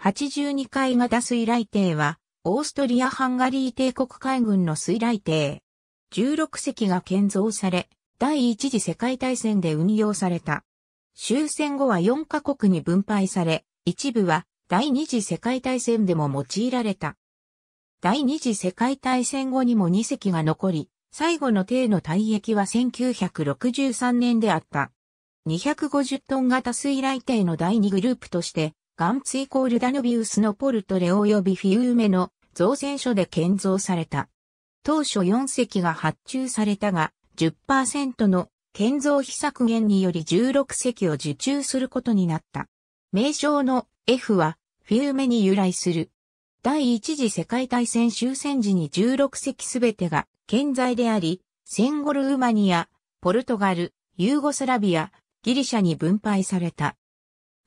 82階型水雷艇は、オーストリア・ハンガリー帝国海軍の水雷艇。16隻が建造され、第一次世界大戦で運用された。終戦後は4カ国に分配され、一部は第二次世界大戦でも用いられた。第二次世界大戦後にも2隻が残り、最後の艇の退役は1963年であった。250トン型水雷艇の第2グループとして、ガンツイコールダヌビウスのポルトレ及びフィウーメの造船所で建造された。当初4隻が発注されたが、10%の建造費削減により16隻を受注することになった。名称の F はフィウメに由来する。第一次世界大戦終戦時に16隻すべてが健在であり、センゴルウマニア、ポルトガル、ユーゴスラビア、ギリシャに分配された。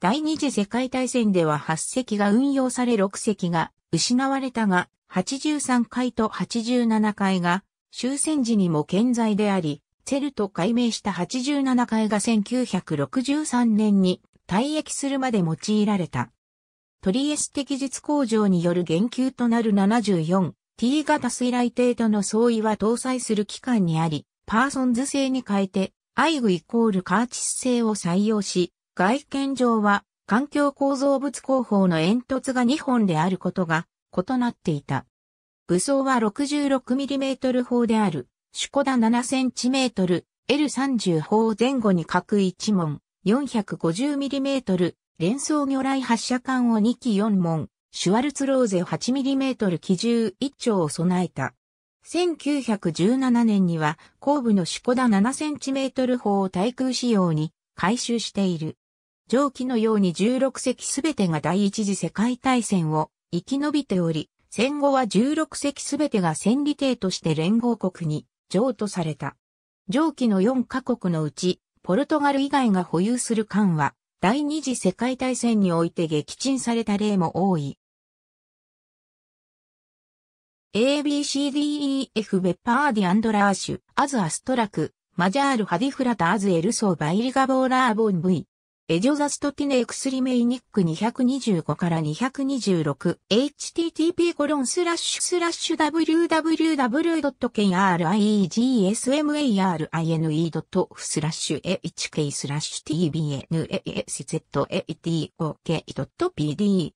第二次世界大戦では8隻が運用され6隻が失われたが、83階と87階が終戦時にも健在であり、チェルと改名した87階が1963年に退役するまで用いられた。トリエステ技術工場による言及となる 74T 型水雷程度の相違は搭載する機関にあり、パーソンズ製に変えて、アイグイコールカーチス製を採用し、外見上は環境構造物工法の煙突が2本であることが異なっていた。武装は 66mm 砲である、シュコダ 7cm、L30 砲前後に各1門、450mm、連装魚雷発射管を2機4門、シュワルツローゼ 8mm 機銃1丁を備えた。1917年には後部のシュコダ 7cm 砲を対空仕様に回収している。上記のように16隻すべてが第一次世界大戦を生き延びており、戦後は16隻すべてが戦利艇として連合国に譲渡された。上記の4カ国のうち、ポルトガル以外が保有する艦は、第二次世界大戦において撃沈された例も多い。ABCDEF ベッパーディアンドラーシュ、アズアストラク、マジャールハディフラタアズエルソーバイリガボーラーボン V。エジョザストティネエクスリメイニック225から226 http コロンスラッシュスラッシュ www.kenrigsmarine.f スラッシュ hk スラッシュ tbnasztok.pdf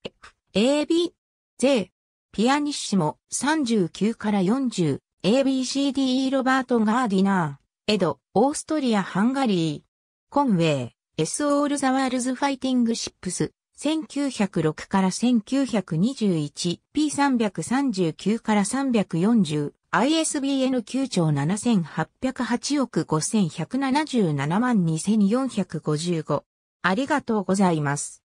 abj ピアニッシモ39から40 ABCDE ロバート・ガーディナーエド、オーストリア・ハンガリーコンウェイ S All the World's Fighting Ships 1906から 1921P339 から340 ISBN 9兆7808億5177万2455ありがとうございます。